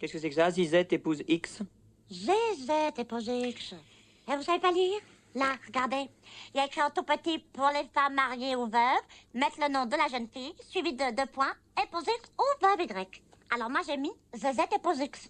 Qu'est-ce que c'est que ça Zizette épouse X Zizette épouse X. Et vous savez pas lire Là, regardez. Il y a écrit en tout petit pour les femmes mariées ou veuves, mettre le nom de la jeune fille, suivi de deux points, épouse X ou veuve Y. Alors moi j'ai mis Zizette épouse X.